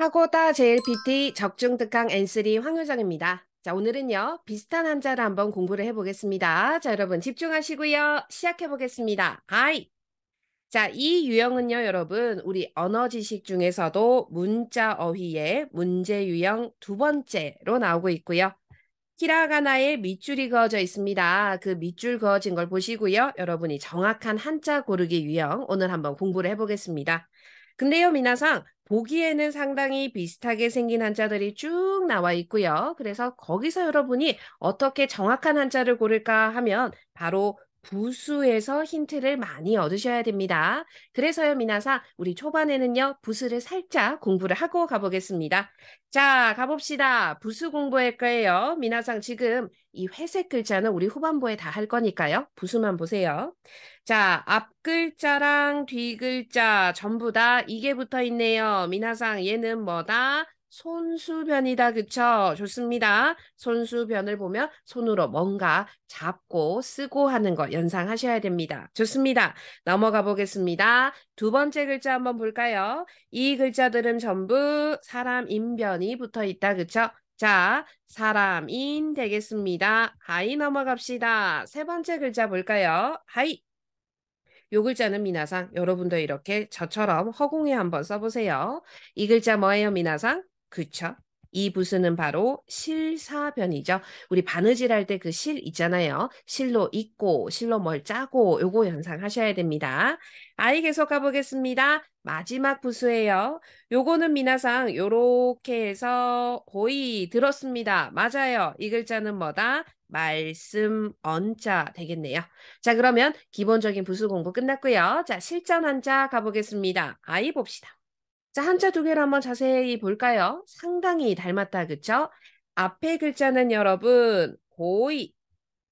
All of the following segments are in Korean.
하고다 JLPT 적중특강 N3 황효정입니다. 자, 오늘은요. 비슷한 한자를 한번 공부를 해보겠습니다. 자, 여러분 집중하시고요. 시작해보겠습니다. 아이! 자, 이 유형은요, 여러분. 우리 언어 지식 중에서도 문자 어휘의 문제 유형 두 번째로 나오고 있고요. 히라가나에 밑줄이 그어져 있습니다. 그 밑줄 그어진 걸 보시고요. 여러분이 정확한 한자 고르기 유형 오늘 한번 공부를 해보겠습니다. 근데요, 미나상 보기에는 상당히 비슷하게 생긴 한자들이 쭉 나와 있고요. 그래서 거기서 여러분이 어떻게 정확한 한자를 고를까 하면 바로 부수에서 힌트를 많이 얻으셔야 됩니다. 그래서요, 미나사, 우리 초반에는요, 부수를 살짝 공부를 하고 가보겠습니다. 자, 가봅시다. 부수 공부할 거예요. 미나상 지금 이 회색 글자는 우리 후반부에 다 할 거니까요. 부수만 보세요. 자, 앞 글자랑 뒤 글자 전부 다 이게 붙어 있네요. 미나상 얘는 뭐다? 손수변이다. 그쵸? 좋습니다. 손수변을 보면 손으로 뭔가 잡고 쓰고 하는 거 연상하셔야 됩니다. 좋습니다. 넘어가 보겠습니다. 두 번째 글자 한번 볼까요? 이 글자들은 전부 사람 인변이 붙어 있다. 그쵸? 자, 사람인 되겠습니다. 하이 넘어갑시다. 세 번째 글자 볼까요? 하이. 요 글자는 미나상 여러분도 이렇게 저처럼 허공에 한번 써보세요. 이 글자 뭐예요 미나상? 그렇죠이 부수는 바로 실사변이죠. 우리 바느질 할때 그 실 있잖아요. 실로 있고 실로 뭘 짜고 요거 연상하셔야 됩니다. 아이 계속 가보겠습니다. 마지막 부수예요. 요거는 미나상 요렇게 해서 거의 들었습니다. 맞아요. 이 글자는 뭐다? 말씀 언자 되겠네요. 자 그러면 기본적인 부수 공부 끝났고요. 자 실전 한자 가보겠습니다. 아이 봅시다. 자, 한자 두 개를 한번 자세히 볼까요? 상당히 닮았다, 그쵸? 앞에 글자는 여러분, 고이,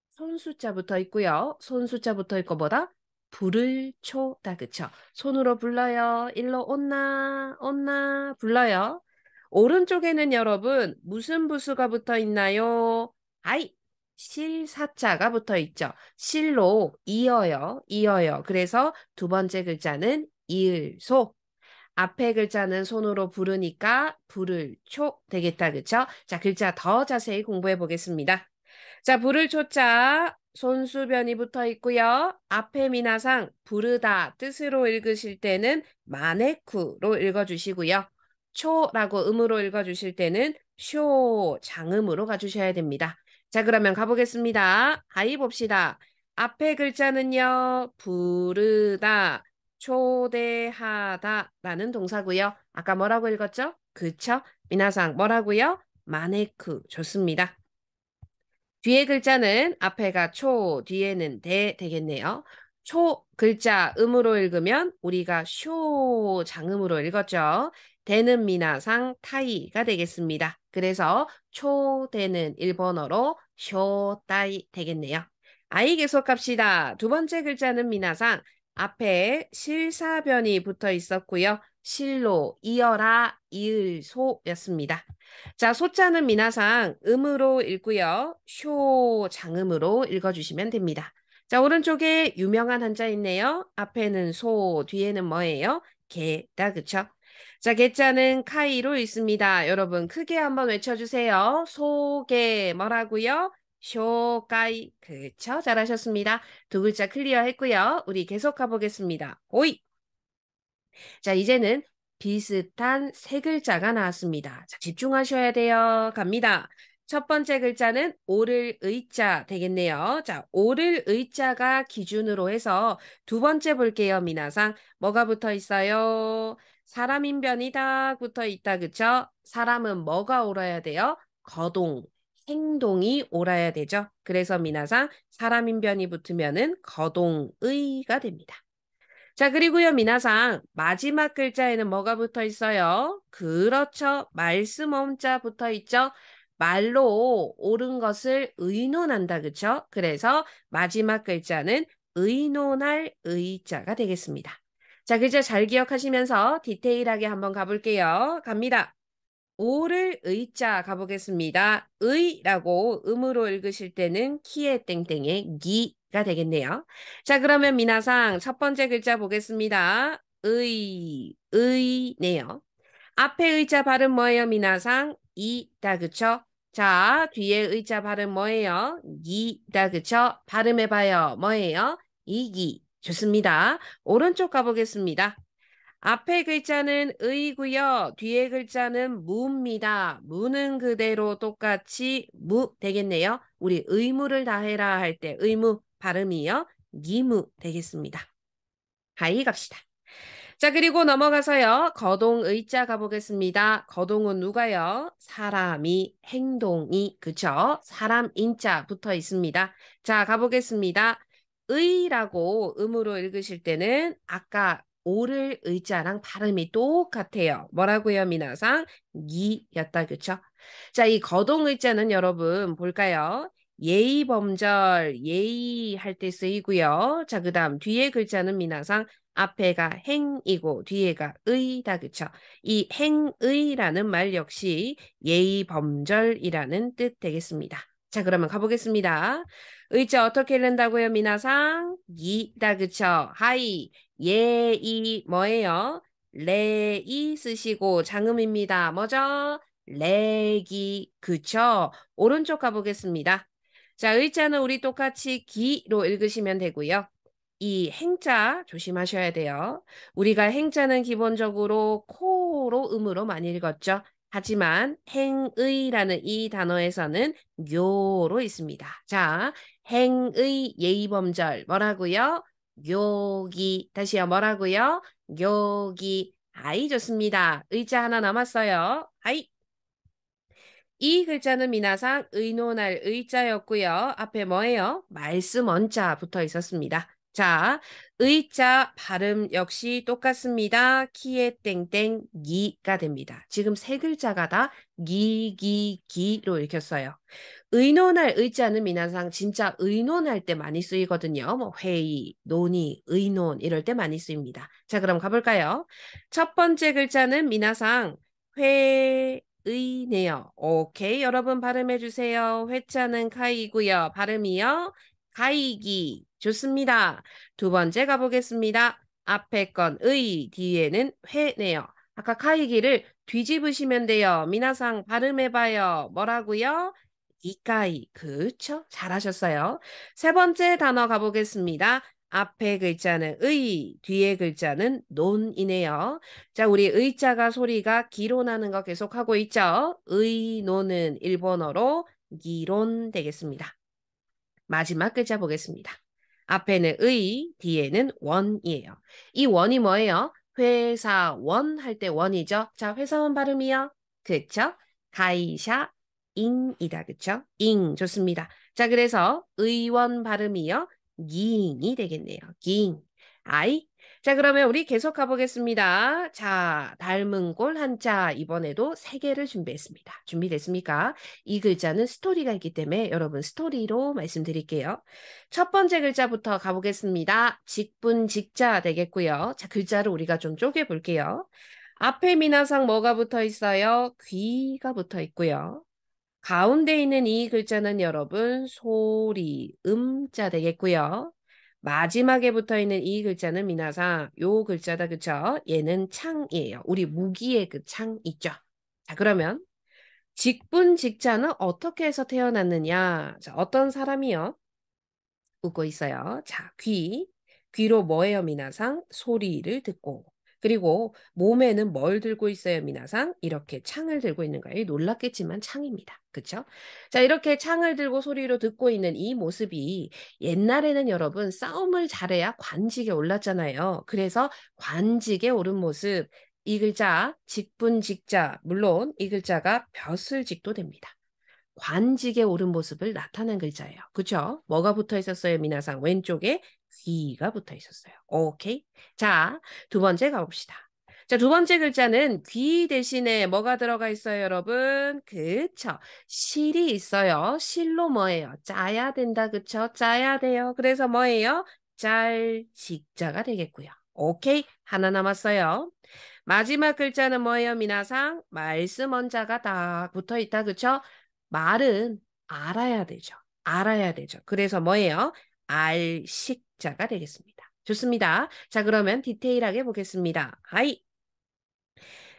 손수자 부터 있고요. 손수자 부터 있고 뭐다? 불을 초다, 그쵸? 손으로 불러요. 일로 온나, 온나, 불러요. 오른쪽에는 여러분, 무슨 부수가 붙어 있나요? 아이, 실사자가 붙어 있죠. 실로 이어요, 이어요. 그래서 두 번째 글자는 이을소, 앞에 글자는 손으로 부르니까 부를 초 되겠다. 그쵸? 자, 글자 더 자세히 공부해 보겠습니다. 자, 부를 초 자 손수변이 붙어 있고요. 앞에 미나상 부르다 뜻으로 읽으실 때는 마네쿠로 읽어주시고요. 초라고 음으로 읽어주실 때는 쇼 장음으로 가주셔야 됩니다. 자 그러면 가보겠습니다. 아이 봅시다. 앞에 글자는요. 부르다 초대하다라는 동사고요. 아까 뭐라고 읽었죠? 그쵸? 미나상 뭐라고요? 마네크 좋습니다. 뒤에 글자는 앞에가 초, 뒤에는 대 되겠네요. 초 글자 음으로 읽으면 우리가 쇼 장음으로 읽었죠. 대는 미나상 타이가 되겠습니다. 그래서 초대는 일본어로 쇼 따이 되겠네요. 아이 계속 갑시다. 두 번째 글자는 미나상 앞에 실사변이 붙어 있었고요. 실로 이어라 이을 소였습니다. 자, 소자는 미나상 음으로 읽고요. 쇼 장음으로 읽어 주시면 됩니다. 자, 오른쪽에 유명한 한자 있네요. 앞에는 소, 뒤에는 뭐예요? 개다 그쵸? 자, 개자는 카이로 있습니다. 여러분 크게 한번 외쳐 주세요. 소개 뭐라고요? 쇼까이 그쵸? 잘하셨습니다. 두 글자 클리어 했고요. 우리 계속 가보겠습니다. 오이. 자, 이제는 비슷한 세 글자가 나왔습니다. 자, 집중하셔야 돼요. 갑니다. 첫 번째 글자는 오를 의자 되겠네요. 자, 오를 의자가 기준으로 해서 두 번째 볼게요, 미나상. 뭐가 붙어 있어요? 사람인 변이다 붙어 있다, 그쵸? 사람은 뭐가 오라야 돼요? 거동. 행동이 옳아야 되죠. 그래서 미나상 사람인 변이 붙으면은 거동의가 됩니다. 자, 그리고요, 미나상 마지막 글자에는 뭐가 붙어 있어요? 그렇죠. 말씀엄자 붙어 있죠. 말로 옳은 것을 의논한다. 그쵸? 그래서 마지막 글자는 의논할 의자가 되겠습니다. 자, 글자 잘 기억하시면서 디테일하게 한번 가볼게요. 갑니다. 오를 의자 가보겠습니다. 의라고 음으로 읽으실 때는 키에 땡땡의 기가 되겠네요. 자 그러면 미나상 첫 번째 글자 보겠습니다. 의, 의네요. 앞에 의자 발음 뭐예요 미나상? 이다 그쵸? 자 뒤에 의자 발음 뭐예요? 기다 그쵸? 발음해봐요. 뭐예요? 이기. 좋습니다. 오른쪽 가보겠습니다. 앞에 글자는 의고요. 뒤에 글자는 무입니다. 무는 그대로 똑같이 무 되겠네요. 우리 의무를 다해라 할 때 의무 발음이요. 기무 되겠습니다. 하이 갑시다. 자 그리고 넘어가서요. 거동 의자 가보겠습니다. 거동은 누가요? 사람이 행동이 그쵸? 사람 인자 붙어 있습니다. 자 가보겠습니다. 의라고 음으로 읽으실 때는 아까 오를 의자랑 발음이 똑같아요. 뭐라고요, 미나상? 이였다 그쵸? 자, 이 거동 의자는 여러분 볼까요? 예의 범절, 예의 할 때 쓰이고요. 자, 그 다음 뒤에 글자는 미나상 앞에가 행이고 뒤에가 의다 그쵸? 이 행의라는 말 역시 예의 범절이라는 뜻 되겠습니다. 자 그러면 가보겠습니다. 의자 어떻게 읽는다고요 미나상? 이다 그쵸? 하이 예이 뭐예요? 레이 쓰시고 장음입니다. 뭐죠? 레기 그쵸? 오른쪽 가보겠습니다. 자 의자는 우리 똑같이 기로 읽으시면 되고요. 이 행자 조심하셔야 돼요. 우리가 행자는 기본적으로 코로 음으로 많이 읽었죠. 하지만 행의라는 이 단어에서는 요로 있습니다. 자, 행의 예의범절 뭐라고요? 요기 다시요 뭐라고요? 요기 아이 좋습니다. 의자 하나 남았어요. 아이 이 글자는 미나상 의논할 의자였고요. 앞에 뭐예요? 말씀 언자 붙어 있었습니다. 자, 의자 발음 역시 똑같습니다. 키에 땡땡 기가 됩니다. 지금 세 글자가 다 기, 기, 기로 읽혔어요. 의논할 의자는 미나상 진짜 의논할 때 많이 쓰이거든요. 뭐 회의, 논의, 의논 이럴 때 많이 쓰입니다. 자, 그럼 가볼까요? 첫 번째 글자는 미나상 회, 의네요. 오케이, 여러분 발음해 주세요. 회자는 카이고요. 발음이요. 가이기, 좋습니다. 두 번째 가보겠습니다. 앞에 건 의, 뒤에는 회네요. 아까 카이기를 뒤집으시면 돼요. 미나상 발음해봐요. 뭐라고요? 이까이. 그쵸? 잘하셨어요. 세 번째 단어 가보겠습니다. 앞에 글자는 의, 뒤에 글자는 논이네요. 자, 우리 의자가 소리가 기로 나는 거 계속하고 있죠? 의, 논은 일본어로 기론 되겠습니다. 마지막 글자 보겠습니다. 앞에는 의, 뒤에는 원이에요. 이 원이 뭐예요? 회사원 할 때 원이죠. 자, 회사원 발음이요. 그렇죠? 가이샤 인이다. 그렇죠? 잉 좋습니다. 자, 그래서 의원 발음이요. 기잉이 되겠네요. 기잉. 아이 자, 그러면 우리 계속 가보겠습니다. 자, 닮은 꼴 한자 이번에도 세 개를 준비했습니다. 준비됐습니까? 이 글자는 스토리가 있기 때문에 여러분 스토리로 말씀드릴게요. 첫 번째 글자부터 가보겠습니다. 직분 직자 되겠고요. 자, 글자를 우리가 좀 쪼개 볼게요. 앞에 미나상 뭐가 붙어 있어요? 귀가 붙어 있고요. 가운데 있는 이 글자는 여러분 소리 음자 되겠고요. 마지막에 붙어 있는 이 글자는 미나사 요 글자다 그쵸? 얘는 창이에요. 우리 무기의 그 창 있죠. 자 그러면 직분 직자는 어떻게 해서 태어났느냐? 자, 어떤 사람이요? 웃고 있어요. 자귀 귀로 뭐예요 미나상 소리를 듣고 그리고 몸에는 뭘 들고 있어요, 미나상? 이렇게 창을 들고 있는 거예요. 놀랍겠지만 창입니다. 그렇죠? 자, 이렇게 창을 들고 소리로 듣고 있는 이 모습이 옛날에는 여러분 싸움을 잘해야 관직에 올랐잖아요. 그래서 관직에 오른 모습, 이 글자 직분 직자 물론 이 글자가 벼슬직도 됩니다. 관직에 오른 모습을 나타낸 글자예요. 그쵸? 뭐가 붙어 있었어요, 미나상? 왼쪽에 귀가 붙어 있었어요. 오케이? 자, 두 번째 가봅시다. 자, 두 번째 글자는 귀 대신에 뭐가 들어가 있어요, 여러분? 그쵸? 실이 있어요. 실로 뭐예요? 짜야 된다, 그쵸? 짜야 돼요. 그래서 뭐예요? 짤, 직자가 되겠고요. 오케이? 하나 남았어요. 마지막 글자는 뭐예요, 미나상? 말씀 언자가딱 붙어 있다, 그쵸? 말은 알아야 되죠. 알아야 되죠. 그래서 뭐예요? 알식자가 되겠습니다. 좋습니다. 자, 그러면 디테일하게 보겠습니다. 하이.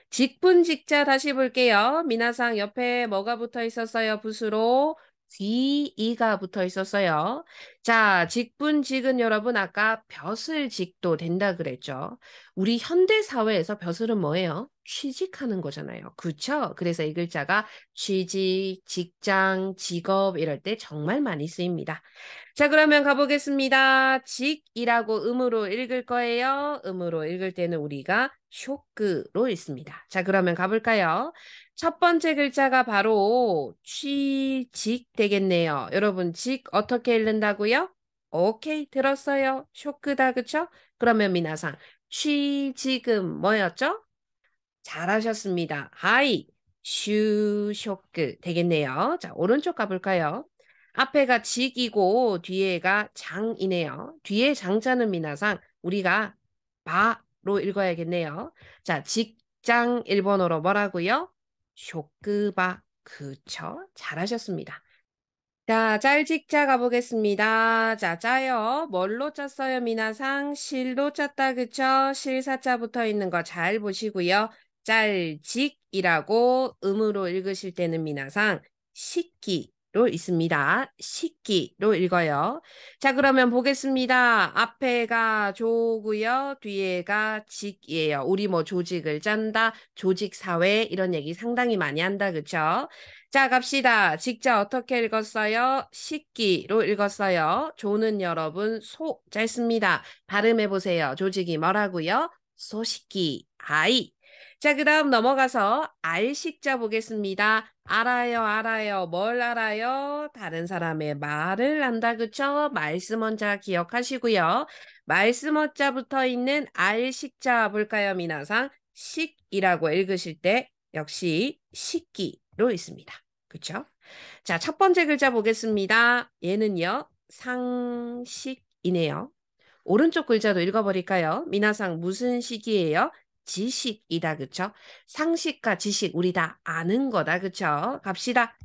직분 직자 다시 볼게요. 미나상 옆에 뭐가 붙어 있었어요? 붓으로 귀이가 붙어 있었어요. 자, 직분, 직은 여러분 아까 벼슬 직도 된다 그랬죠. 우리 현대 사회에서 벼슬은 뭐예요? 취직하는 거잖아요. 그쵸? 그래서 이 글자가 취직, 직장, 직업 이럴 때 정말 많이 쓰입니다. 자, 그러면 가보겠습니다. 직이라고 음으로 읽을 거예요. 음으로 읽을 때는 우리가 쇼크로 읽습니다. 자, 그러면 가볼까요? 첫 번째 글자가 바로 취직 되겠네요. 여러분, 직 어떻게 읽는다고요? 오케이, 들었어요. 쇼크다, 그쵸? 그러면 미나상, 취직은 뭐였죠? 잘하셨습니다. 하이, 슈쇼크 되겠네요. 자, 오른쪽 가볼까요? 앞에가 직이고 뒤에가 장이네요. 뒤에 장자는 미나상 우리가 바로 읽어야겠네요. 자, 직장 일본어로 뭐라고요? 쇼크바 그쵸? 잘하셨습니다. 자, 짤직자 가보겠습니다. 자, 짜요. 뭘로 짰어요, 미나상? 실로 짰다, 그쵸? 실사자 붙어 있는 거 잘 보시고요. 짤직이라고 음으로 읽으실 때는 미나상 식기, 로 있습니다. 식기로 읽어요. 자, 그러면 보겠습니다. 앞에가 조고요. 뒤에가 직이에요. 우리 뭐 조직을 짠다, 조직 사회 이런 얘기 상당히 많이 한다. 그렇죠? 자, 갑시다. 직자 어떻게 읽었어요? 식기로 읽었어요. 조는 여러분 소 짧습니다. 발음해 보세요. 조직이 뭐라고요? 소식기 아이. 자, 그다음 넘어가서 알식자 보겠습니다. 알아요, 알아요. 뭘 알아요? 다른 사람의 말을 안다, 그쵸? 말씀 원자 기억하시고요. 말씀 원자 붙어 있는 알식자 볼까요, 미나상? 식이라고 읽으실 때 역시 식기로 있습니다. 그쵸? 자, 첫 번째 글자 보겠습니다. 얘는요, 상식이네요. 오른쪽 글자도 읽어버릴까요? 미나상 무슨 식이에요? 지식이다 그쵸? 상식과 지식 우리 다 아는 거다 그쵸? 갑시다.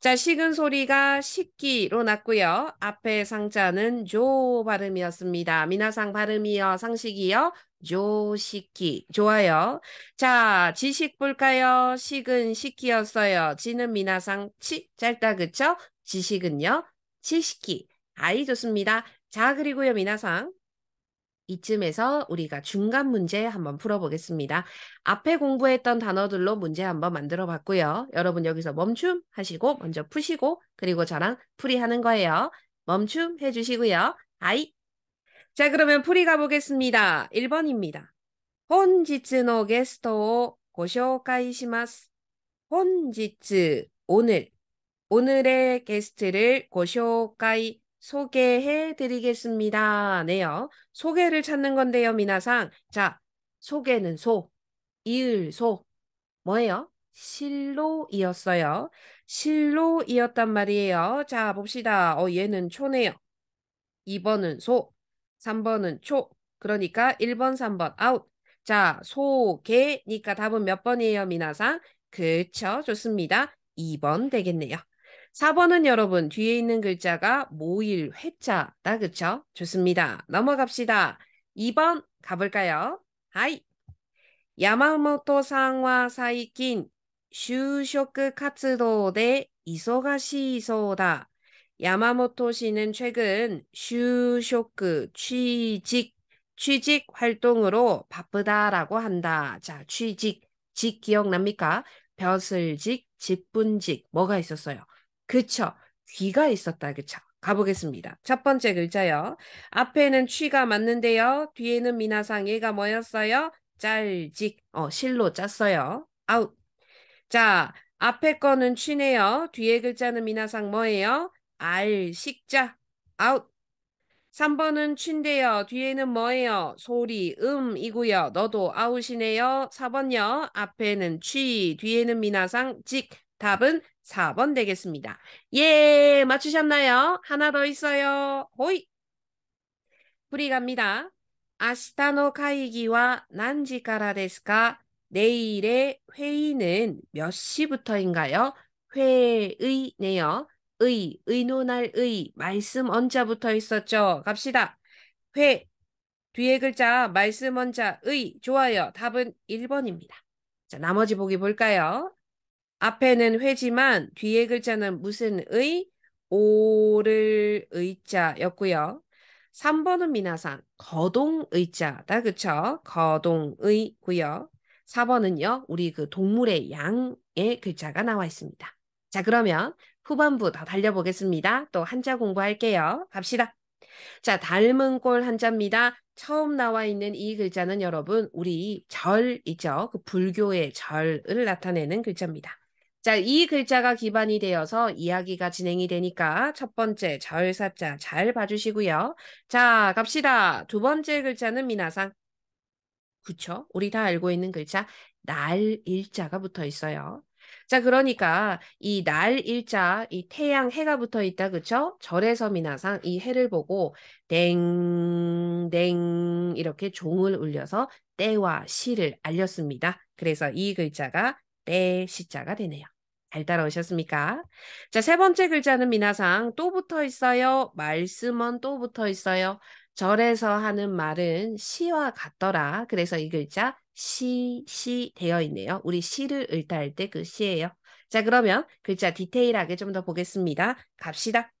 자 식은 소리가 식기로 났고요. 앞에 상자는 조 발음이었습니다. 미나상 발음이요 상식이요 조식기 좋아요. 자 지식 볼까요? 식은 식기였어요. 지는 미나상 치 짧다 그쵸? 지식은요 지식기 아이 좋습니다. 자 그리고요 미나상 이쯤에서 우리가 중간 문제 한번 풀어보겠습니다. 앞에 공부했던 단어들로 문제 한번 만들어 봤고요. 여러분 여기서 멈춤 하시고 먼저 푸시고 그리고 저랑 풀이 하는 거예요. 멈춤 해주시고요. 아이. 자 그러면 풀이 가보겠습니다. 1번입니다. 혼지츠노 게스ゲ오고쇼ご이시마스 혼지츠 오늘 오늘의 게스트를 고쇼카이 소개해 드리겠습니다. 네요. 소개를 찾는 건데요, 미나상. 자, 소개는 소, 이을 소. 뭐예요? 실로이었어요. 실로이었단 말이에요. 자, 봅시다. 어, 얘는 초네요. 2번은 소, 3번은 초. 그러니까 1번, 3번 아웃. 자, 소개니까 답은 몇 번이에요, 미나상? 그쵸, 좋습니다. 2번 되겠네요. 4번은 여러분 뒤에 있는 글자가 모일 회자다 그쵸? 좋습니다. 넘어갑시다. 2번 가볼까요? 하이. 야마모토상와 사이킨 슈쇼크 카츠도대 이소가시소다. 야마모토 씨는 최근 슈쇼크 취직 취직 활동으로 바쁘다라고 한다. 자, 취직 직 기억납니까? 벼슬직, 직분직 뭐가 있었어요? 그쵸. 귀가 있었다. 그쵸. 가보겠습니다. 첫 번째 글자요. 앞에는 취가 맞는데요. 뒤에는 미나상 얘가 뭐였어요? 짤직. 어, 실로 짰어요. 아웃. 자, 앞에 거는 취네요. 뒤에 글자는 미나상 뭐예요? 알, 식자. 아웃. 3번은 취인데요. 뒤에는 뭐예요? 소리, 음이고요. 너도 아웃이네요. 4번요. 앞에는 취, 뒤에는 미나상, 직. 답은 4번 되겠습니다. 예, 맞추셨나요? 하나 더 있어요. 호이. 뿌이 갑니다. 아시타노 카이기와 난지카라데스카? 내일의 회의는 몇 시부터인가요? 회의네요. 의, 의논할 의, 말씀 언자부터 있었죠. 갑시다. 회, 뒤에 글자 말씀 언자 의, 좋아요. 답은 1번입니다. 자, 나머지 보기 볼까요? 앞에는 회지만 뒤에 글자는 무슨 의? 오를 의자였고요. 3번은 미나산 거동 의자다 그쵸? 거동의고요. 4번은요. 우리 그 동물의 양의 글자가 나와 있습니다. 자 그러면 후반부 더 달려보겠습니다. 또 한자 공부할게요. 갑시다. 자 닮은 꼴 한자입니다. 처음 나와 있는 이 글자는 여러분 우리 절이죠. 그 불교의 절을 나타내는 글자입니다. 자, 이 글자가 기반이 되어서 이야기가 진행이 되니까 첫 번째 자율사자 잘 봐주시고요. 자, 갑시다. 두 번째 글자는 미나상. 그쵸? 우리 다 알고 있는 글자 날 일자가 붙어 있어요. 자, 그러니까 이 날 일자, 이 태양 해가 붙어 있다, 그쵸? 절에서 미나상 이 해를 보고 땡, 땡 이렇게 종을 울려서 때와 시를 알렸습니다. 그래서 이 글자가 때 네, 시자가 되네요. 잘 따라오셨습니까? 자, 세 번째 글자는 미나상 또 붙어 있어요. 말씀은 또 붙어 있어요. 절에서 하는 말은 시와 같더라. 그래서 이 글자 시, 시 되어 있네요. 우리 시를 을타할 때 그 시예요. 자, 그러면 글자 디테일하게 좀 더 보겠습니다. 갑시다.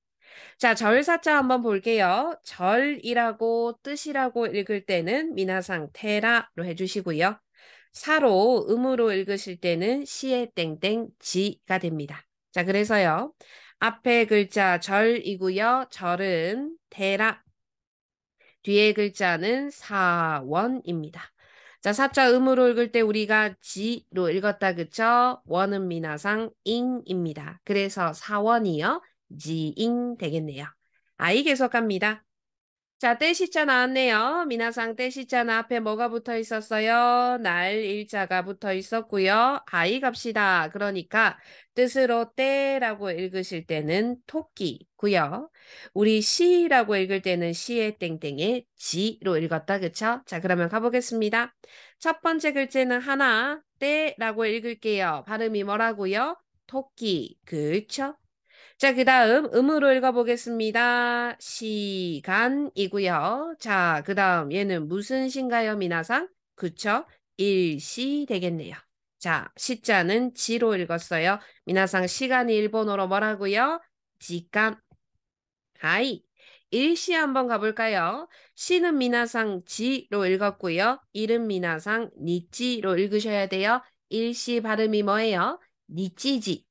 자, 절사자 한번 볼게요. 절이라고 뜻이라고 읽을 때는 미나상 테라로 해주시고요. 사로 음으로 읽으실 때는 시의 땡땡 지가 됩니다. 자, 그래서요. 앞에 글자 절이고요. 절은 대라. 뒤에 글자는 사원입니다. 자, 사자 음으로 읽을 때 우리가 지로 읽었다 그쵸? 원은 미나상 잉입니다. 그래서 사원이요. 지잉 되겠네요. 아이 계속합니다. 자, 때시자 나왔네요. 미나상 때시자는 앞에 뭐가 붙어 있었어요? 날 일자가 붙어 있었고요. 아이 갑시다. 그러니까 뜻으로 때라고 읽으실 때는 토끼고요. 우리 시라고 읽을 때는 시의 땡땡에 지로 읽었다. 그쵸? 자, 그러면 가보겠습니다. 첫 번째 글자는 하나, 때라고 읽을게요. 발음이 뭐라고요? 토끼. 그쵸? 자, 그 다음 음으로 읽어보겠습니다. 시간이고요. 자, 그 다음 얘는 무슨 신가요, 미나상? 그쵸? 일시 되겠네요. 자, 시자는 지로 읽었어요. 미나상 시간이 일본어로 뭐라고요? 지간. 하이. 일시 한번 가볼까요? 시는 미나상 지로 읽었고요. 이름 미나상 니찌로 읽으셔야 돼요. 일시 발음이 뭐예요? 니찌지.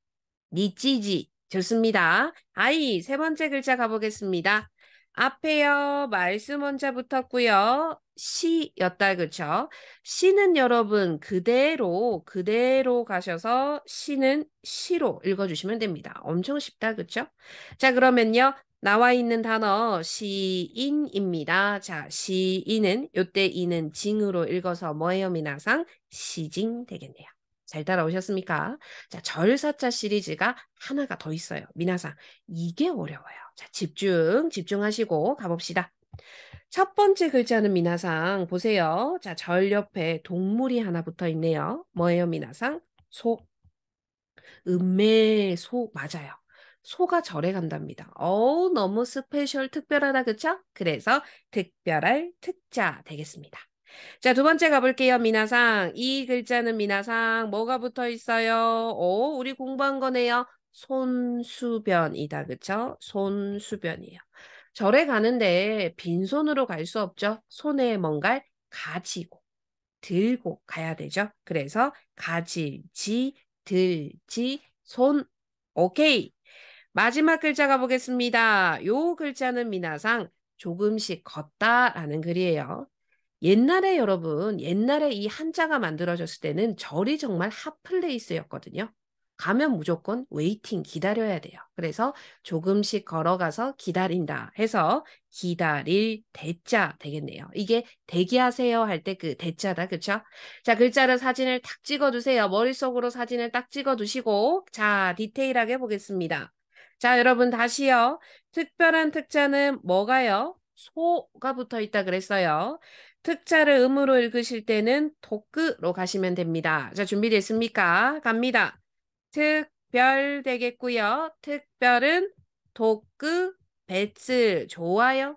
니찌지. 좋습니다. 아이 세 번째 글자 가보겠습니다. 앞에요 말씀 먼저 붙었고요. 시였다 그쵸? 그렇죠? 시는 여러분 그대로 그대로 가셔서 시는 시로 읽어주시면 됩니다. 엄청 쉽다 그쵸? 그렇죠? 자 그러면요. 나와 있는 단어 시인입니다. 자, 시인은 요때 이는 징으로 읽어서 뭐예요, 미나상? 시징 되겠네요. 잘 따라오셨습니까? 자, 절사자 시리즈가 하나가 더 있어요. 미나상, 이게 어려워요. 자, 집중, 집중하시고 가봅시다. 첫 번째 글자는 미나상 보세요. 자, 절 옆에 동물이 하나 붙어 있네요. 뭐예요, 미나상? 소. 음매 소 맞아요. 소가 절에 간답니다. 어우, 너무 스페셜 특별하다 그쵸? 그래서 특별할 특자 되겠습니다. 자, 두 번째 가볼게요, 미나상. 이 글자는 미나상 뭐가 붙어 있어요? 오, 우리 공부한 거네요. 손수변이다, 그쵸? 손수변이에요. 절에 가는데 빈손으로 갈 수 없죠. 손에 뭔갈 가지고, 들고 가야 되죠. 그래서 가질지, 들지, 손, 오케이. 마지막 글자 가보겠습니다. 요 글자는 미나상 조금씩 걷다라는 글이에요. 옛날에 여러분, 옛날에 이 한자가 만들어졌을 때는 절이 정말 핫플레이스였거든요. 가면 무조건 웨이팅 기다려야 돼요. 그래서 조금씩 걸어가서 기다린다 해서 기다릴 대자 되겠네요. 이게 대기하세요 할 때 그 대자다. 그쵸 자, 글자를 사진을 탁 찍어 두세요. 머릿속으로 사진을 딱 찍어 두시고 자, 디테일하게 보겠습니다. 자, 여러분 다시요. 특별한 특자는 뭐가요? 소가 붙어 있다 그랬어요. 특자를 음으로 읽으실 때는 독크로 가시면 됩니다. 자, 준비됐습니까? 갑니다. 특별 되겠고요. 특별은 독크 배츠, 좋아요.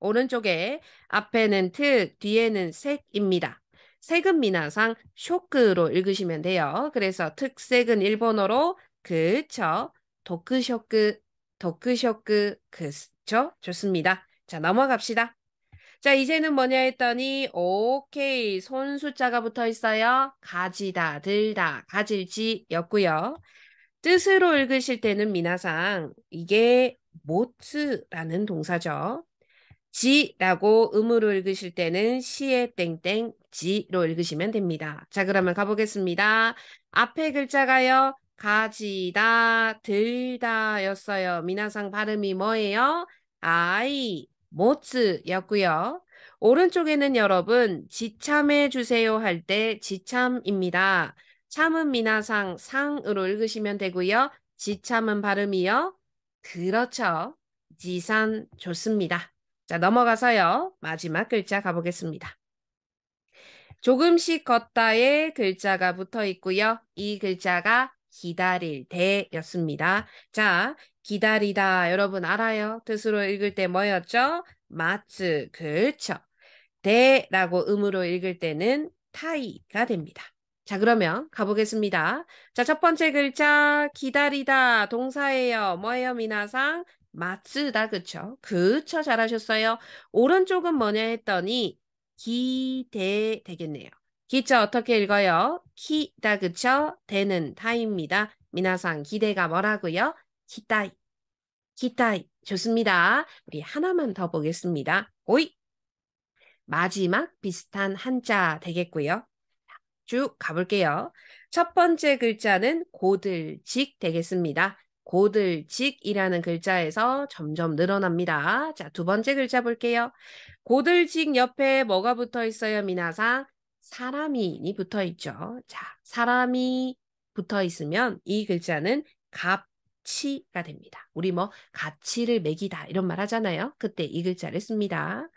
오른쪽에 앞에는 특, 뒤에는 색입니다. 색은 미나상 쇼크로 읽으시면 돼요. 그래서 특색은 일본어로 그쵸, 도크쇼크, 도크쇼크, 그쵸? 좋습니다. 자, 넘어갑시다. 자, 이제는 뭐냐 했더니, 오케이. 손 숫자가 붙어 있어요. 가지다, 들다, 가질지 였고요. 뜻으로 읽으실 때는 미나상, 이게 모츠라는 동사죠. 지라고 음으로 읽으실 때는 시에 땡땡 지로 읽으시면 됩니다. 자, 그러면 가보겠습니다. 앞에 글자가요. 가지다, 들다였어요. 미나상 발음이 뭐예요? 아이, 모츠 였고요. 오른쪽에는 여러분 지참해 주세요 할 때 지참입니다. 참은 미나상 상으로 읽으시면 되고요. 지참은 발음이요. 그렇죠. 지산 좋습니다. 자 넘어가서요. 마지막 글자 가보겠습니다. 조금씩 걷다의 글자가 붙어 있고요. 이 글자가 기다릴 때였습니다. 자, 기다리다 여러분 알아요? 뜻으로 읽을 때 뭐였죠? 마츠 그렇죠. 대라고 음으로 읽을 때는 타이가 됩니다. 자 그러면 가보겠습니다. 자 첫 번째 글자 기다리다 동사예요. 뭐예요 미나상? 마츠다 그쵸? 그쵸 잘하셨어요. 오른쪽은 뭐냐 했더니 기대 되겠네요. 기차 어떻게 읽어요? 키다 그쵸? 대는 타입니다. 미나상 기대가 뭐라고요? 기다이 기타이. 좋습니다. 우리 하나만 더 보겠습니다. 오이. 마지막 비슷한 한자 되겠고요. 쭉 가볼게요. 첫 번째 글자는 고들직 되겠습니다. 고들직이라는 글자에서 점점 늘어납니다. 자, 두 번째 글자 볼게요. 고들직 옆에 뭐가 붙어 있어요, 미나사 사람이니 붙어 있죠. 자, 사람이 붙어 있으면 이 글자는 갑 가치가 됩니다. 우리 뭐 가치를 매기다 이런 말 하잖아요. 그때 이 글자를 씁니다.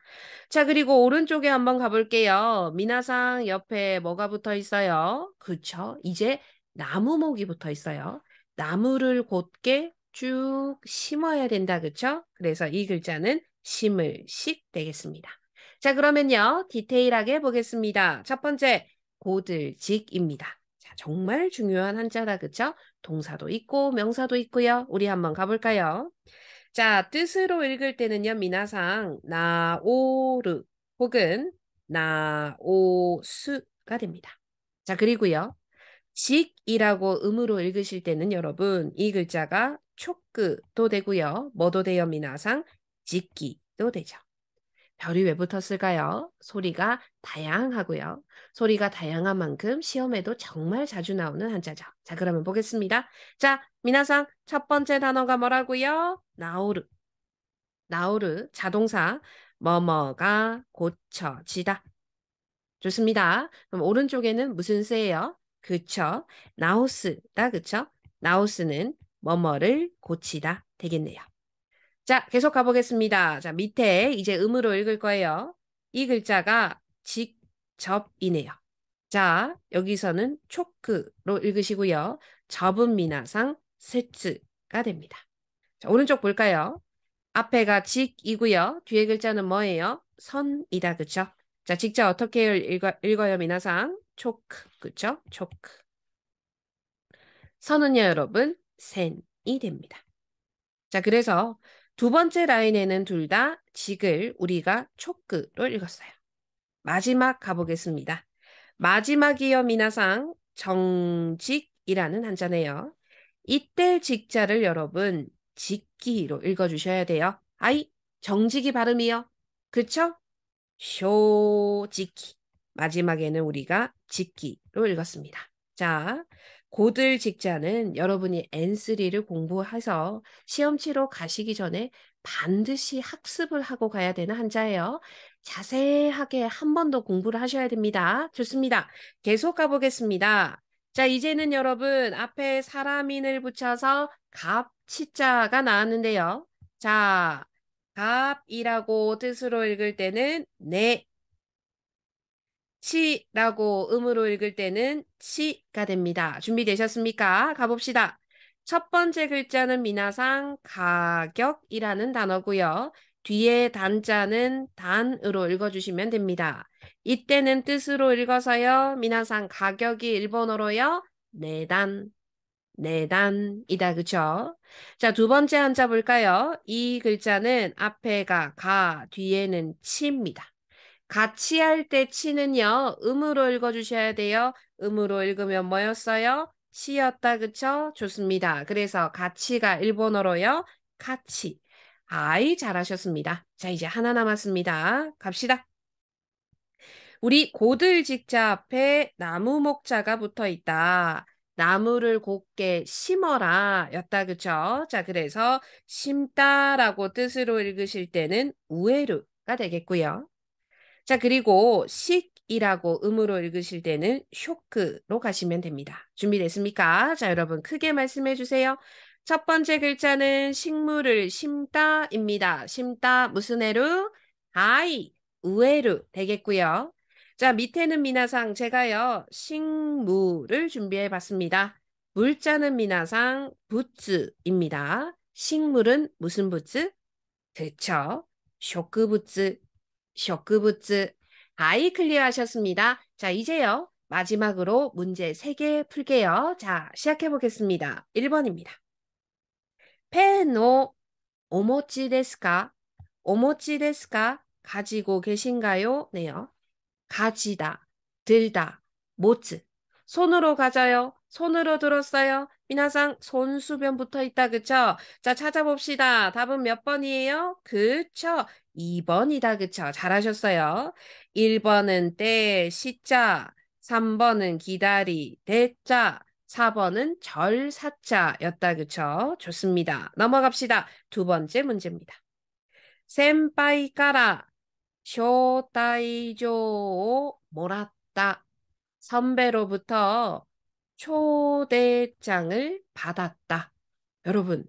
자, 그리고 오른쪽에 한번 가볼게요. 미나상 옆에 뭐가 붙어 있어요? 그쵸. 이제 나무목이 붙어 있어요. 나무를 곧게 쭉 심어야 된다. 그쵸? 그래서 이 글자는 심을 식 되겠습니다. 자, 그러면요. 디테일하게 보겠습니다. 첫 번째, 고들직입니다. 정말 중요한 한자다. 그쵸? 동사도 있고 명사도 있고요. 우리 한번 가볼까요? 자, 뜻으로 읽을 때는요. 미나상 나오르 혹은 나오수가 됩니다. 자, 그리고요. 직이라고 음으로 읽으실 때는 여러분 이 글자가 초크도 되고요. 뭐도 되요 미나상 직기도 되죠. 별이 왜 붙었을까요? 소리가 다양하고요. 소리가 다양한 만큼 시험에도 정말 자주 나오는 한자죠. 자, 그러면 보겠습니다. 자, 미나상 첫 번째 단어가 뭐라고요? 나오르. 나오르 자동사 뭐뭐가 고쳐지다. 좋습니다. 그럼 오른쪽에는 무슨 새예요? 그쵸. 나우스다 그쵸? 나우스는 뭐뭐를 고치다 되겠네요. 자, 계속 가보겠습니다. 자, 밑에 이제 음으로 읽을 거예요. 이 글자가 직접이네요. 자, 여기서는 초크로 읽으시고요. 접은 미나상 세츠가 됩니다. 자, 오른쪽 볼까요? 앞에가 직이고요. 뒤에 글자는 뭐예요? 선이다, 그쵸? 자, 직자 어떻게 읽어, 읽어요, 미나상? 초크, 그쵸? 초크. 선은요, 여러분, 센이 됩니다. 자, 그래서 두 번째 라인에는 둘 다 직을 우리가 초크로 읽었어요. 마지막 가보겠습니다. 마지막이여 미나상 정직이라는 한자네요. 이때 직자를 여러분 직기로 읽어주셔야 돼요. 아이 정직이 발음이요. 그쵸? 쇼직기. 마지막에는 우리가 직기로 읽었습니다. 자, 고들 직자는 여러분이 N3를 공부해서 시험 치러 가시기 전에 반드시 학습을 하고 가야 되는 한자예요. 자세하게 한 번 더 공부를 하셔야 됩니다. 좋습니다. 계속 가보겠습니다. 자, 이제는 여러분 앞에 사람인을 붙여서 갑치자가 나왔는데요. 자, 갑이라고 뜻으로 읽을 때는 내 네. 치라고 음으로 읽을 때는 치가 됩니다. 준비되셨습니까? 가봅시다. 첫 번째 글자는 미나상 가격이라는 단어고요. 뒤에 단자는 단으로 읽어주시면 됩니다. 이때는 뜻으로 읽어서요. 미나상 가격이 일본어로요. 네단, 네단이다. 그쵸? 자, 두 번째 한자 볼까요? 이 글자는 앞에가 가, 뒤에는 치입니다. 같이 할 때 치는요. 음으로 읽어주셔야 돼요. 음으로 읽으면 뭐였어요? 치였다 그쵸? 좋습니다. 그래서 같이가 일본어로요. 같이. 아이 잘하셨습니다. 자 이제 하나 남았습니다. 갑시다. 우리 고들 직자 앞에 나무 목자가 붙어 있다. 나무를 곱게 심어라 였다 그쵸? 자 그래서 심다라고 뜻으로 읽으실 때는 우에루가 되겠고요. 자, 그리고 식이라고 음으로 읽으실 때는 쇼크로 가시면 됩니다. 준비됐습니까? 자, 여러분 크게 말씀해 주세요. 첫 번째 글자는 식물을 심다입니다. 심다 무슨 애루 아이, 우에루 되겠고요. 자, 밑에는 미나상 제가요. 식물을 준비해 봤습니다. 물자는 미나상 부츠입니다. 식물은 무슨 부츠? 그쵸. 쇼크부츠 쇼크부츠 아이 클리어하셨습니다. 자, 이제요. 마지막으로 문제 3개 풀게요. 자, 시작해 보겠습니다. 1번입니다. 페노 오모찌 데스카 오모찌 데스카 가지고 계신가요? 네요. 가지다, 들다, 모츠. 손으로 가져요. 손으로 들었어요. 미나상 손수변 붙어 있다. 그쵸? 자, 찾아봅시다. 답은 몇 번이에요? 그쵸? 2번이다. 그쵸? 잘하셨어요. 1번은 때, 시자. 3번은 기다리, 대자. 4번은 절사자였다. 그쵸? 좋습니다. 넘어갑시다. 두 번째 문제입니다. 센파이 까라 쇼타이조 몰았다. 선배로부터 초대장을 받았다. 여러분,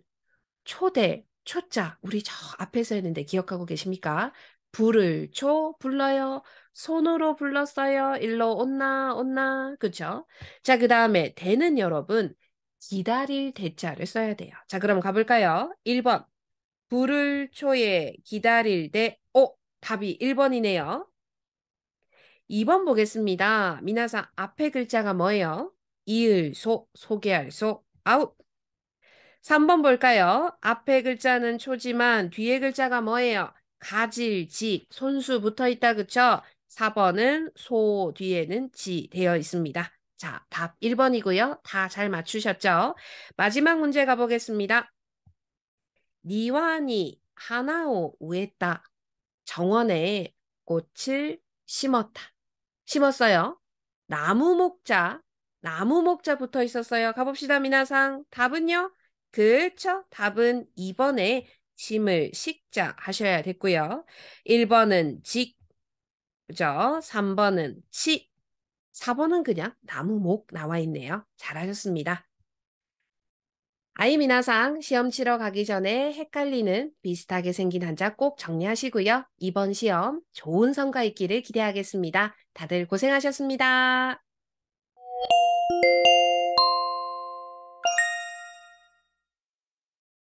초대, 초자, 우리 저 앞에서 했는데 기억하고 계십니까? 불을 초 불러요. 손으로 불렀어요. 일로 온나, 온나. 그쵸? 자, 그 다음에 대는 여러분, 기다릴 대자를 써야 돼요. 자, 그럼 가볼까요? 1번. 불을 초에 기다릴 대, 오, 어, 답이 1번이네요. 2번 보겠습니다. 미나상 앞에 글자가 뭐예요? 이을 소, 소개할 소, 아웃. 3번 볼까요? 앞에 글자는 초지만 뒤에 글자가 뭐예요? 가질, 직, 손수 붙어 있다 그쵸? 4번은 소 뒤에는 지 되어 있습니다. 자, 답 1번이고요. 다 잘 맞추셨죠? 마지막 문제 가보겠습니다. 니완이 하나오 우했다 정원에 꽃을 심었다. 심었어요. 나무 목자 나무 목자 붙어 있었어요. 가봅시다, 미나상. 답은요? 그쵸? 답은 2번에 짐을 식자 하셔야 됐고요. 1번은 직, 그죠? 3번은 치, 4번은 그냥 나무 목 나와 있네요. 잘하셨습니다. 아이 미나상 시험 치러 가기 전에 헷갈리는 비슷하게 생긴 한자 꼭 정리하시고요. 이번 시험 좋은 성과 있기를 기대하겠습니다. 다들 고생하셨습니다. Thank you